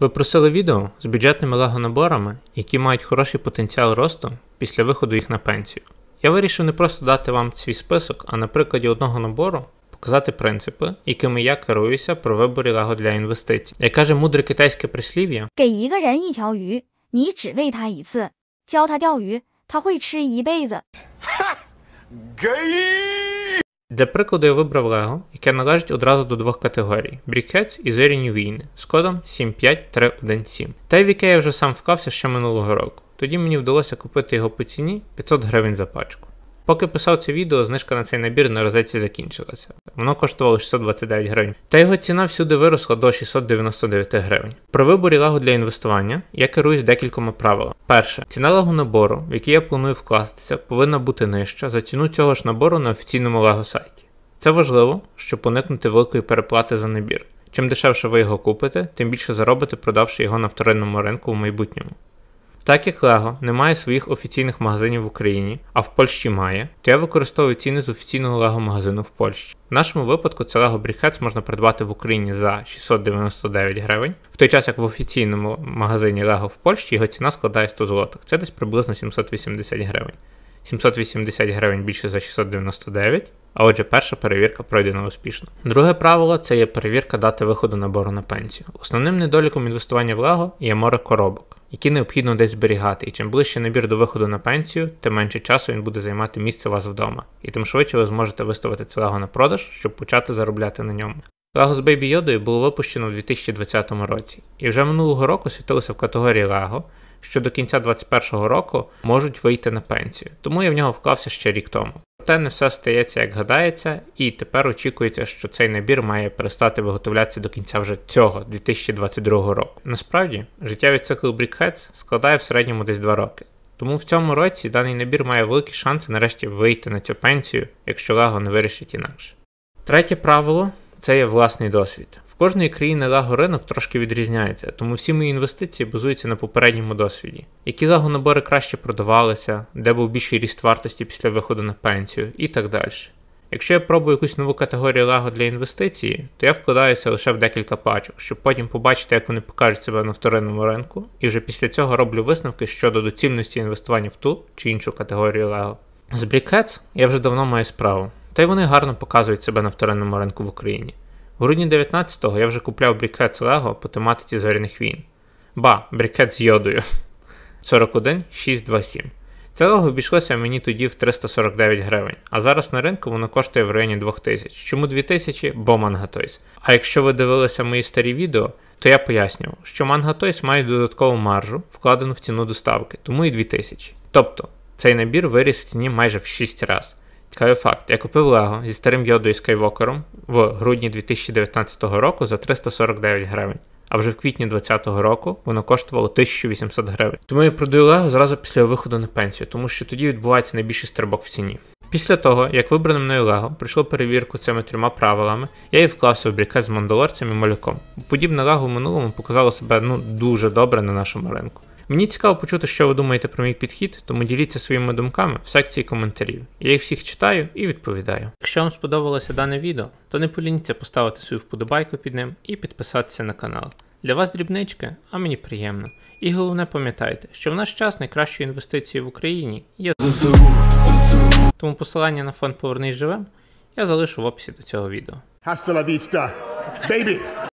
Ви просили відео з бюджетними лего-наборами, які мають хороший потенціал росту після виходу їх на пенсію. Я вирішив не просто дати вам свій список, а на прикладі одного набору показати принципи, якими я керуюся при виборі лего для інвестицій. Як каже мудре китайське прислів'я, Гей! Для прикладу я вибрав Лего, яке належить одразу до двох категорій: Брікетс і зоряні війни з кодом 75317, та й в яке я вже сам вклався ще минулого року. Тоді мені вдалося купити його по ціні 500 гривень за пачку. Поки писав це відео, знижка на цей набір на розетці закінчилася. Воно коштувало 629 гривень, та його ціна всюди виросла до 699 гривень. При виборі лагу для інвестування я керуюсь декількома правилами. Перше, ціна лагу набору, в який я планую вкластися, повинна бути нижча за ціну цього ж набору на офіційному лагу сайті. Це важливо, щоб уникнути великої переплати за набір. Чим дешевше ви його купите, тим більше заробите, продавши його на вторинному ринку в майбутньому. Так як LEGO не має своїх офіційних магазинів в Україні, а в Польщі має, то я використовую ціни з офіційного LEGO магазину в Польщі. В нашому випадку це LEGO Brickheads можна придбати в Україні за 699 гривень, в той час як в офіційному магазині LEGO в Польщі його ціна складає 100 злотих, це десь приблизно 780 гривень. 780 гривень більше за 699, а отже, перша перевірка пройдена успішно. Друге правило це є перевірка дати виходу набору на пенсію. Основним недоліком інвестування в LEGO є море коробок які необхідно десь зберігати, і чим ближче набір до виходу на пенсію, тим менше часу він буде займати місце вас вдома, і тим швидше ви зможете виставити це лего на продаж, щоб почати заробляти на ньому. Лего з Baby Йодою було випущено в 2020 році, і вже минулого року світилося в категорії Лего, що до кінця 2021 року можуть вийти на пенсію, тому я в нього вклався ще рік тому. Проте не все стається, як гадається, і тепер очікується, що цей набір має перестати виготовлятися до кінця вже цього 2022 року. Насправді, життєвий цикл Brickheads складає в середньому десь 2 роки. Тому в цьому році даний набір має великі шанси нарешті вийти на цю пенсію, якщо Лего не вирішить інакше. Третє правило це є власний досвід. В кожної країни лаго ринок трошки відрізняється, тому всі мої інвестиції базуються на попередньому досвіді. Які лаго набори краще продавалися, де був більший ріст вартості після виходу на пенсію і так далі. Якщо я пробую якусь нову категорію лаго для інвестиції, то я вкладаюся лише в декілька пачок, щоб потім побачити, як вони покажуть себе на вторинному ринку, і вже після цього роблю висновки щодо доцільності інвестування в ту чи іншу категорію лаго. З Brickheads я вже давно маю справу. Та й вони гарно показують себе на вторинному ринку в Україні. У грудні 19-го я вже купляв брікет з Лего по тематиці зоряних війн. Ба, брікет з йодою 41,627. Це лего обійшлося мені тоді в 349 гривень, а зараз на ринку воно коштує в районі 2000. Чому 2000? Бо манга Тойс. А якщо ви дивилися мої старі відео, то я пояснював, що манга Тойс має додаткову маржу, вкладену в ціну доставки, тому і 2000. Тобто цей набір виріс в ціні майже в 6 разів. Цікавий факт, я купив Лего зі старим йодою Скайвокером в грудні 2019 року за 349 гривень, а вже в квітні 2020 року воно коштувало 1800 гривень. Тому я продаю Лего зразу після виходу на пенсію, тому що тоді відбувається найбільший стрибок в ціні. Після того, як вибране мною Лего пройшло перевірку цими трьома правилами, я і вклався в брікет з мандалорцем і малюком. Подібне Лего в минулому показало себе ну дуже добре на нашому ринку. Мені цікаво почути, що ви думаєте про мій підхід, тому діліться своїми думками в секції коментарів. Я їх всіх читаю і відповідаю. Якщо вам сподобалося дане відео, то не полініться поставити свою вподобайку під ним і підписатися на канал. Для вас дрібнички, а мені приємно. І головне пам'ятайте, що в наш час найкращою інвестицією в Україні є ЗСУ. Тому посилання на фонд Повернись живим я залишу в описі до цього відео. Hasta la vista, baby!